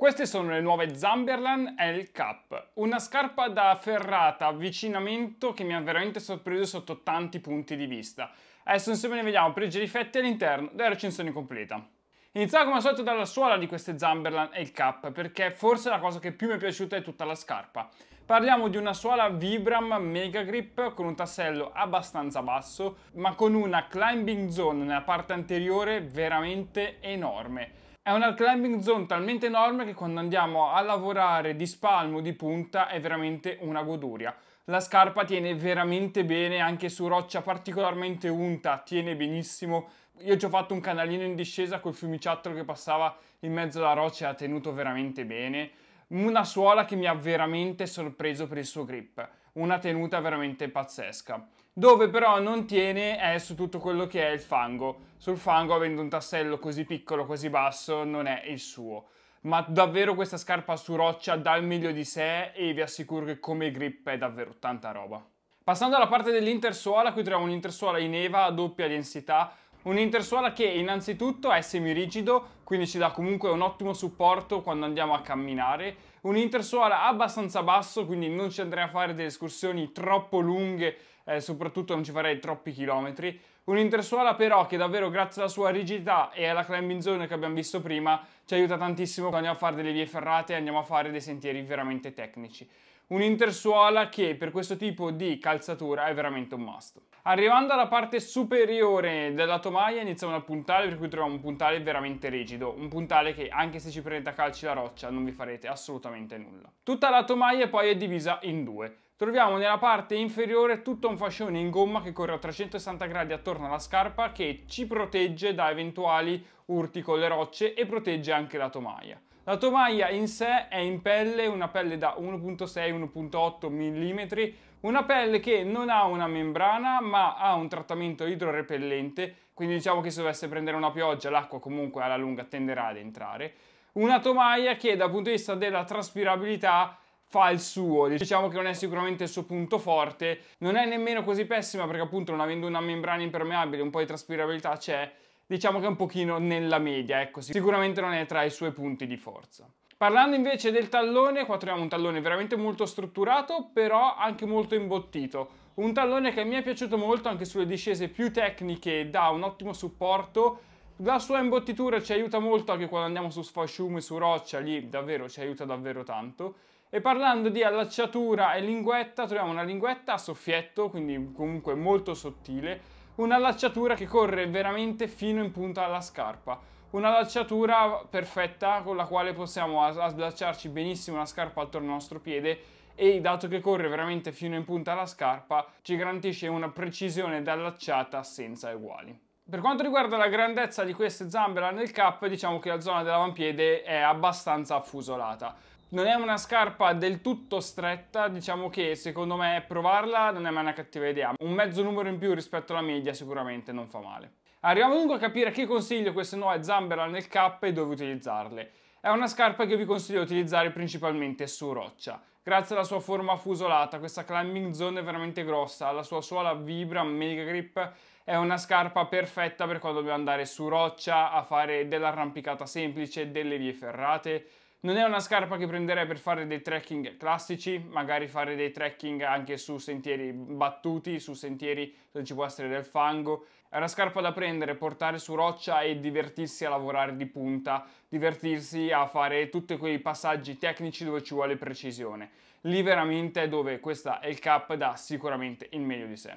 Queste sono le nuove Zamberlan L Cup, una scarpa da ferrata avvicinamento che mi ha veramente sorpreso sotto tanti punti di vista. Adesso insieme ne vediamo pregi e difetti all'interno della recensione completa. Iniziamo come al solito dalla suola di queste Zamberlan L Cup perché forse la cosa che più mi è piaciuta è tutta la scarpa. Parliamo di una suola Vibram Mega Grip con un tassello abbastanza basso ma con una climbing zone nella parte anteriore veramente enorme è una climbing zone talmente enorme che quando andiamo a lavorare di spalmo, di punta, è veramente una goduria. La scarpa tiene veramente bene, anche su roccia particolarmente unta, tiene benissimo. Io ci ho fatto un canalino in discesa col fiumiciattolo che passava in mezzo alla roccia e ha tenuto veramente bene. Una suola che mi ha veramente sorpreso per il suo grip una tenuta veramente pazzesca. Dove però non tiene è su tutto quello che è il fango. Sul fango, avendo un tassello così piccolo, così basso, non è il suo. Ma davvero questa scarpa su roccia dà il meglio di sé e vi assicuro che come grip è davvero tanta roba. Passando alla parte dell'intersuola, qui troviamo un'intersuola in EVA a doppia densità un intersuola che innanzitutto è semirigido, quindi ci dà comunque un ottimo supporto quando andiamo a camminare. Un intersuola abbastanza basso, quindi non ci andrei a fare delle escursioni troppo lunghe, eh, soprattutto non ci farei troppi chilometri. Un intersuola però che davvero grazie alla sua rigidità e alla climbing zone che abbiamo visto prima ci aiuta tantissimo quando andiamo a fare delle vie ferrate e andiamo a fare dei sentieri veramente tecnici un'intersuola che per questo tipo di calzatura è veramente un must. Arrivando alla parte superiore della tomaia iniziamo dal puntale per cui troviamo un puntale veramente rigido, un puntale che anche se ci prendete a calci la roccia non vi farete assolutamente nulla. Tutta la tomaia poi è divisa in due. Troviamo nella parte inferiore tutto un fascione in gomma che corre a 360 gradi attorno alla scarpa che ci protegge da eventuali urti con le rocce e protegge anche la tomaia. La tovaglia in sé è in pelle, una pelle da 1.6-1.8 mm, una pelle che non ha una membrana ma ha un trattamento idrorepellente, quindi diciamo che se dovesse prendere una pioggia l'acqua comunque alla lunga tenderà ad entrare. Una tomaia che dal punto di vista della traspirabilità fa il suo, diciamo che non è sicuramente il suo punto forte, non è nemmeno così pessima perché appunto non avendo una membrana impermeabile un po' di traspirabilità c'è, diciamo che è un pochino nella media, ecco, sicuramente non è tra i suoi punti di forza. Parlando invece del tallone, qua troviamo un tallone veramente molto strutturato, però anche molto imbottito. Un tallone che mi è piaciuto molto anche sulle discese più tecniche, dà un ottimo supporto la sua imbottitura ci aiuta molto anche quando andiamo su sfasciume, su roccia, lì davvero ci aiuta davvero tanto. E parlando di allacciatura e linguetta, troviamo una linguetta a soffietto, quindi comunque molto sottile, una allacciatura che corre veramente fino in punta alla scarpa. Una allacciatura perfetta con la quale possiamo allacciarci benissimo la scarpa attorno al nostro piede e dato che corre veramente fino in punta alla scarpa ci garantisce una precisione d'allacciata senza uguali. Per quanto riguarda la grandezza di queste zambe là nel cap, diciamo che la zona dell'avampiede è abbastanza affusolata non è una scarpa del tutto stretta, diciamo che secondo me provarla non è mai una cattiva idea. Un mezzo numero in più rispetto alla media sicuramente non fa male. Arriviamo dunque a capire che consiglio queste nuove Zambera nel cap e dove utilizzarle. È una scarpa che vi consiglio di utilizzare principalmente su roccia. Grazie alla sua forma fusolata, questa climbing zone è veramente grossa, la sua suola vibra, mega grip, è una scarpa perfetta per quando dobbiamo andare su roccia a fare dell'arrampicata semplice, delle vie ferrate, non è una scarpa che prenderei per fare dei trekking classici, magari fare dei trekking anche su sentieri battuti, su sentieri dove ci può essere del fango. È una scarpa da prendere, portare su roccia e divertirsi a lavorare di punta, divertirsi a fare tutti quei passaggi tecnici dove ci vuole precisione. Lì veramente è dove questa El Cap dà sicuramente il meglio di sé.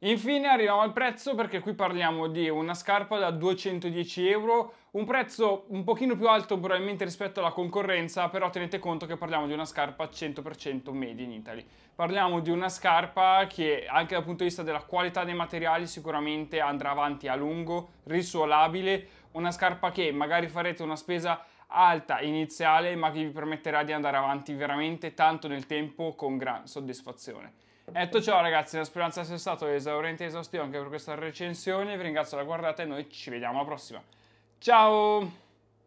Infine arriviamo al prezzo perché qui parliamo di una scarpa da 210 euro un prezzo un pochino più alto probabilmente rispetto alla concorrenza, però tenete conto che parliamo di una scarpa 100% made in Italy. Parliamo di una scarpa che anche dal punto di vista della qualità dei materiali sicuramente andrà avanti a lungo, risuolabile, una scarpa che magari farete una spesa alta iniziale ma che vi permetterà di andare avanti veramente tanto nel tempo con gran soddisfazione. Detto ciò ragazzi, la speranza sia stato esaurente e esaustivo anche per questa recensione, vi ringrazio per la guardata e noi ci vediamo alla prossima.，Ciao。